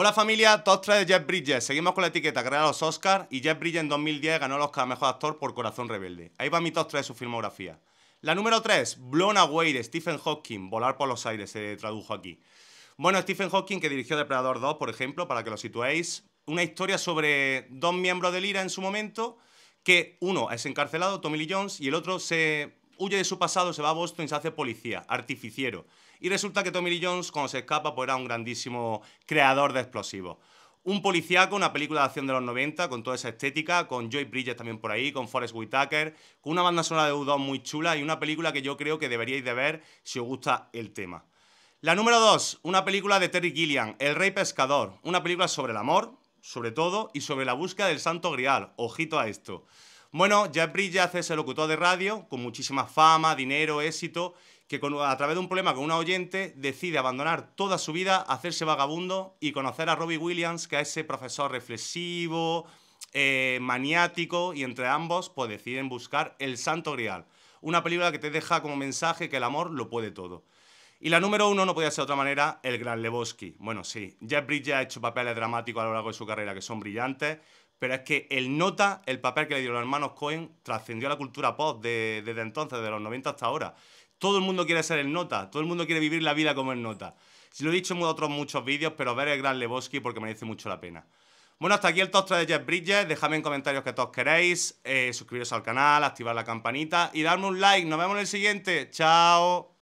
Hola familia, top 3 de Jeff Bridges. Seguimos con la etiqueta que los Oscars y Jeff Bridges en 2010 ganó el Oscar a Mejor Actor por Corazón Rebelde. Ahí va mi top 3 de su filmografía. La número 3, Blown Away de Stephen Hawking. Volar por los aires se tradujo aquí. Bueno, Stephen Hawking que dirigió Depredador 2, por ejemplo, para que lo situéis. Una historia sobre dos miembros del IRA en su momento, que uno es encarcelado, Tommy Lee Jones, y el otro se huye de su pasado, se va a Boston y se hace policía, artificiero. Y resulta que Tommy Lee Jones, cuando se escapa, pues era un grandísimo creador de explosivos. Un con una película de acción de los 90, con toda esa estética, con Joy Bridges también por ahí, con Forest Whitaker, con una banda sonora de U2 muy chula y una película que yo creo que deberíais de ver si os gusta el tema. La número 2, una película de Terry Gilliam, El Rey Pescador, una película sobre el amor, sobre todo, y sobre la búsqueda del Santo Grial. Ojito a esto. Bueno, Jeff Bridges es el locutor de radio con muchísima fama, dinero, éxito, que a través de un problema con una oyente decide abandonar toda su vida, hacerse vagabundo y conocer a Robbie Williams, que es ese profesor reflexivo, eh, maniático, y entre ambos pues deciden buscar El Santo Grial, una película que te deja como mensaje que el amor lo puede todo. Y la número uno no podía ser de otra manera, El Gran Lebowski. Bueno, sí, Jeff Bridges ha hecho papeles dramáticos a lo largo de su carrera que son brillantes, pero es que el nota, el papel que le dieron los hermanos Cohen, trascendió la cultura pop desde entonces, de los 90 hasta ahora. Todo el mundo quiere ser el nota, todo el mundo quiere vivir la vida como el nota. Si lo he dicho en otros muchos vídeos, pero ver el gran Lebowski porque merece mucho la pena. Bueno, hasta aquí el top de Jeff Bridges. Dejadme en comentarios que todos queréis. Eh, suscribiros al canal, activar la campanita y darme un like. Nos vemos en el siguiente. Chao.